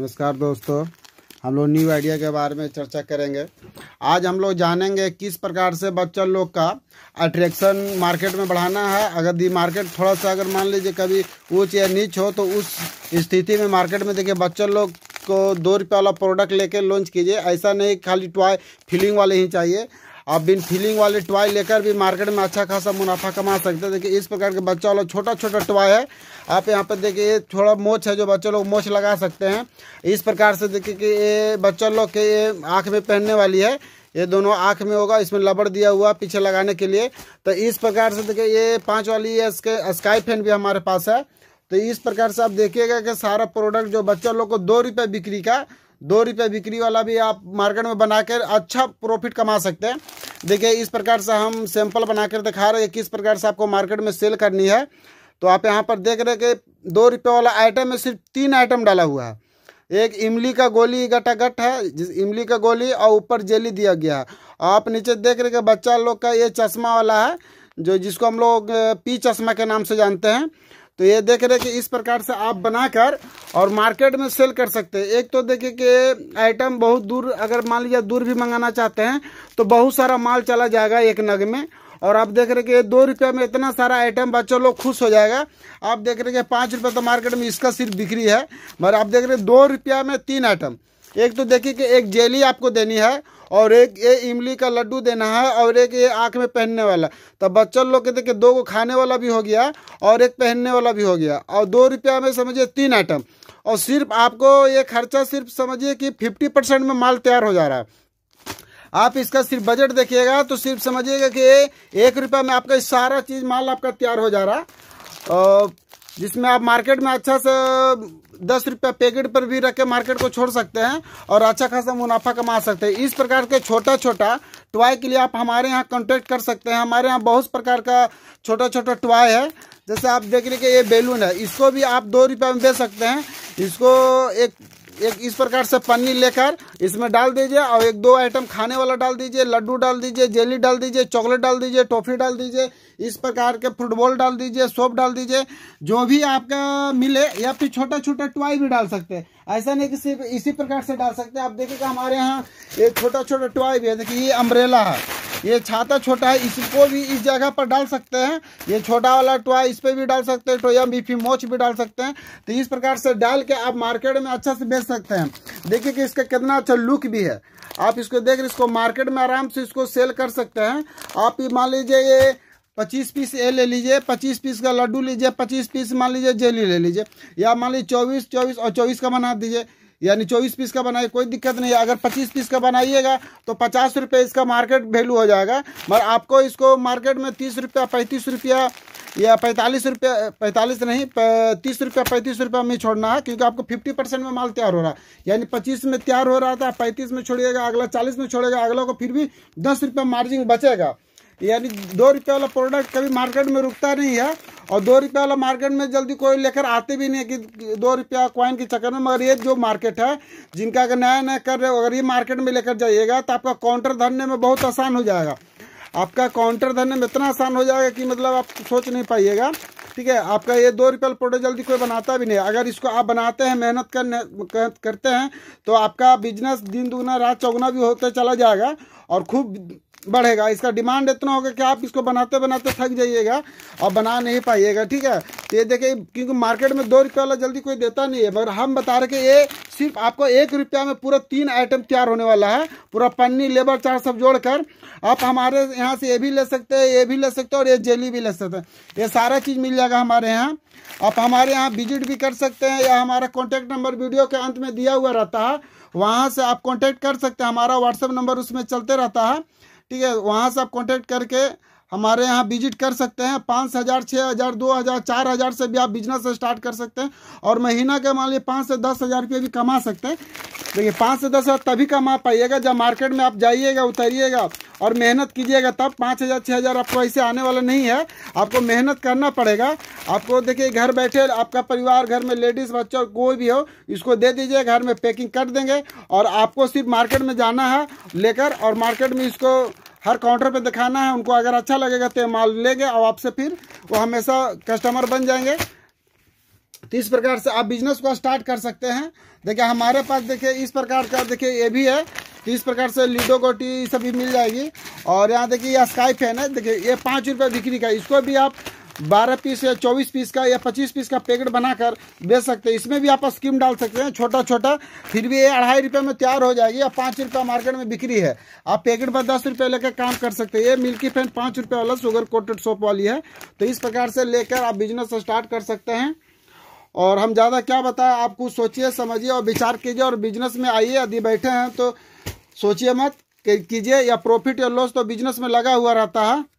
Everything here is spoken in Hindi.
नमस्कार दोस्तों हम लोग न्यू आइडिया के बारे में चर्चा करेंगे आज हम लोग जानेंगे किस प्रकार से बच्चों लोग का अट्रैक्शन मार्केट में बढ़ाना है अगर दी मार्केट थोड़ा सा अगर मान लीजिए कभी ऊंच या नीच हो तो उस स्थिति में मार्केट में देखिए बच्चों लोग को दो रुपये वाला प्रोडक्ट लेके लॉन्च कीजिए ऐसा नहीं खाली टॉय फीलिंग वाले ही चाहिए आप बिन फीलिंग वाले टॉय लेकर भी मार्केट में अच्छा खासा मुनाफा कमा सकते हैं देखिए इस प्रकार के बच्चा वाला छोटा छोटा टॉय है आप यहाँ पर देखिए ये थोड़ा मोछ है जो बच्चों लोग मोच लगा सकते हैं इस प्रकार से देखिए कि ये बच्चों लोग के ये आँख में पहनने वाली है ये दोनों आँख में होगा इसमें लबड़ दिया हुआ पीछे लगाने के लिए तो इस प्रकार से देखिए ये पाँच वाली ये स्काई फैन भी हमारे पास है तो इस प्रकार से आप देखिएगा कि सारा प्रोडक्ट जो बच्चों लोग को दो रुपये बिक्री का दो रुपये बिक्री वाला भी आप मार्केट में बनाकर अच्छा प्रॉफिट कमा सकते हैं देखिए इस प्रकार से हम सैंपल बनाकर दिखा रहे हैं किस प्रकार से आपको मार्केट में सेल करनी है तो आप यहाँ पर देख रहे हैं कि दो रुपये वाला आइटम में सिर्फ तीन आइटम डाला हुआ है एक इमली का गोली गटागट है जिस इमली का गोली और ऊपर जेली दिया गया है आप नीचे देख रहे हैं बच्चा लोग का ये चश्मा वाला है जो जिसको हम लोग पी चश्मा के नाम से जानते हैं तो ये देख रहे कि इस प्रकार से आप बनाकर और मार्केट में सेल कर सकते हैं एक तो देखिए कि आइटम बहुत दूर अगर मान लीजिए दूर भी मंगाना चाहते हैं तो बहुत सारा माल चला जाएगा एक नग में और आप देख रहे कि दो रुपये में इतना सारा आइटम बच्चों लोग खुश हो जाएगा आप देख रहे कि पाँच रुपये तो मार्केट में इसका सिर्फ बिक्री है मगर आप देख रहे दो रुपया में तीन आइटम एक तो देखिए कि एक जेली आपको देनी है और एक ये इमली का लड्डू देना है और एक ये आँख में पहनने वाला तो बच्चों लोग के देखिए दो को खाने वाला भी हो गया और एक पहनने वाला भी हो गया और दो रुपया में समझिए तीन आइटम और सिर्फ आपको ये खर्चा सिर्फ समझिए कि फिफ्टी परसेंट में माल तैयार हो जा रहा है आप इसका सिर्फ बजट देखिएगा तो सिर्फ समझिएगा कि एक रुपया में आपका सारा चीज़ माल आपका तैयार हो जा रहा और जिसमें आप मार्केट में अच्छा से दस रुपया पैकेट पर भी रख के मार्केट को छोड़ सकते हैं और अच्छा खासा मुनाफा कमा सकते हैं इस प्रकार के छोटा छोटा टॉय के लिए आप हमारे यहाँ कॉन्टेक्ट कर सकते हैं हमारे यहाँ बहुत प्रकार का छोटा छोटा टॉय है जैसे आप देख रहे कि ये बैलून है इसको भी आप दो रुपये में बेच सकते हैं इसको एक एक इस प्रकार से पन्नी लेकर इसमें डाल दीजिए और एक दो आइटम खाने वाला डाल दीजिए लड्डू डाल दीजिए जेली डाल दीजिए चॉकलेट डाल दीजिए टॉफी डाल दीजिए इस प्रकार के फुटबॉल डाल दीजिए सोप डाल दीजिए जो भी आपका मिले या फिर छोटा छोटा टॉय भी डाल सकते हैं ऐसा नहीं कि सिर्फ इसी प्रकार से डाल सकते हैं आप देखिएगा हमारे यहाँ एक छोटा छोटा टॉय भी है देखिए ये अम्ब्रेला है ये छाता छोटा है इसको भी इस जगह पर डाल सकते हैं ये छोटा वाला टोया इस पर भी डाल सकते हैं टोया बीफी मोच भी डाल सकते हैं तो इस प्रकार से डाल के आप मार्केट में अच्छा से बेच सकते हैं देखिए कि इसका कितना अच्छा लुक भी है आप इसको देख इसको मार्केट में आराम से इसको सेल कर सकते हैं आप ये मान लीजिए ये पच्चीस पीस ये ले लीजिए पच्चीस पीस का लड्डू लीजिए पच्चीस पीस मान लीजिए जेली ले लीजिए या मान लीजिए चौबीस चौबीस और चौबीस का बना दीजिए यानी चौबीस पीस का बनाइए कोई दिक्कत नहीं है अगर पच्चीस पीस का बनाइएगा तो पचास रुपये इसका मार्केट वैल्यू हो जाएगा मगर आपको इसको मार्केट में तीस रुपया पैंतीस रुपया या पैंतालीस रुपया पैंतालीस नहीं तीस रुपया पैंतीस रुपया में छोड़ना है क्योंकि आपको फिफ्टी परसेंट में माल तैयार हो रहा है यानी पच्चीस में तैयार हो रहा था पैंतीस में छोड़िएगा अगला चालीस में छोड़ेगा अगला को फिर भी दस रुपया मार्जिन बचेगा यानी दो रुपये वाला प्रोडक्ट कभी मार्केट में रुकता नहीं है और दो रुपये वाला मार्केट में जल्दी कोई लेकर आते भी नहीं है कि दो रुपया क्वाइन के चक्कर में मगर ये जो मार्केट है जिनका अगर नया नया कर रहे हो अगर ये मार्केट में लेकर जाइएगा तो आपका काउंटर धरने में बहुत आसान हो जाएगा आपका काउंटर धरने में इतना आसान हो जाएगा कि मतलब आप सोच नहीं पाइएगा ठीक है आपका ये दो रुपये प्रोडक्ट जल्दी कोई बनाता भी नहीं अगर इसको आप बनाते हैं मेहनत करने करते हैं तो आपका बिजनेस दिन दुगना रात चौगुना भी होता चला जाएगा और खूब बढ़ेगा इसका डिमांड इतना होगा कि आप इसको बनाते बनाते थक जाइएगा और बना नहीं पाइएगा ठीक है तो ये देखिए क्योंकि मार्केट में दो रुपये वाला जल्दी कोई देता नहीं है मगर हम बता रहे कि ये सिर्फ आपको एक रुपया में पूरा तीन आइटम तैयार होने वाला है पूरा पन्नी लेबर चार्ज सब जोड़ कर आप हमारे यहाँ से ये भी ले सकते हैं ये भी ले सकते हैं और ये जेली भी ले सकते हैं ये सारा चीज़ मिल जाएगा हमारे यहाँ आप हमारे यहाँ विजिट भी कर सकते हैं या हमारा कॉन्टैक्ट नंबर वीडियो के अंत में दिया हुआ रहता है वहाँ से आप कॉन्टैक्ट कर सकते हैं हमारा व्हाट्सअप नंबर उसमें चलते रहता है ठीक है वहाँ से आप कॉन्टैक्ट करके हमारे यहाँ विजिट कर सकते हैं पाँच हज़ार छः हज़ार दो हज़ार चार हज़ार से भी आप बिजनेस स्टार्ट कर सकते हैं और महीना के मान लीजिए पाँच से दस हज़ार रुपये भी कमा सकते हैं देखिए पाँच से दस हज़ार तभी कमा पाइएगा जब मार्केट में आप जाइएगा उतरिएगा और मेहनत कीजिएगा तब पाँच हज़ार छः हज़ार आपको ऐसे आने वाला नहीं है आपको मेहनत करना पड़ेगा आपको देखिए घर बैठे आपका परिवार घर में लेडीज़ बच्चा कोई भी हो इसको दे दीजिए घर में पैकिंग कर देंगे और आपको सिर्फ मार्केट में जाना है लेकर और मार्केट में इसको हर काउंटर पर दिखाना है उनको अगर अच्छा लगेगा तो माल लेंगे और आपसे फिर वो हमेशा कस्टमर बन जाएंगे तो इस प्रकार से आप बिजनेस को स्टार्ट कर सकते हैं देखिए हमारे पास देखिए इस प्रकार का देखिए ये भी है तो इस प्रकार से लीडो गोटी सभी मिल जाएगी और यहाँ देखिए यह स्काई फैन है देखिए ये पाँच रुपये बिक्री का इसको भी आप बारह पीस या चौबीस पीस का या पच्चीस पीस का पैकेट बनाकर बेच सकते हैं इसमें भी आप स्कीम डाल सकते हैं छोटा छोटा फिर भी ये अढ़ाई रुपये में तैयार हो जाएगी या पाँच रुपये मार्केट में बिक्री है आप पैकेट पर दस रुपये लेकर काम कर सकते हैं ये मिल्की फैन पाँच रुपये वाला शुगर कोटेड सोप वाली है तो इस प्रकार से लेकर आप बिजनेस स्टार्ट कर सकते हैं और हम ज़्यादा क्या बताएं आप कुछ सोचिए समझिए और विचार कीजिए और बिजनेस में आइए यदि बैठे हैं तो सोचिए मत कीजिए या प्रॉफिट या लॉस तो बिजनेस में लगा हुआ रहता है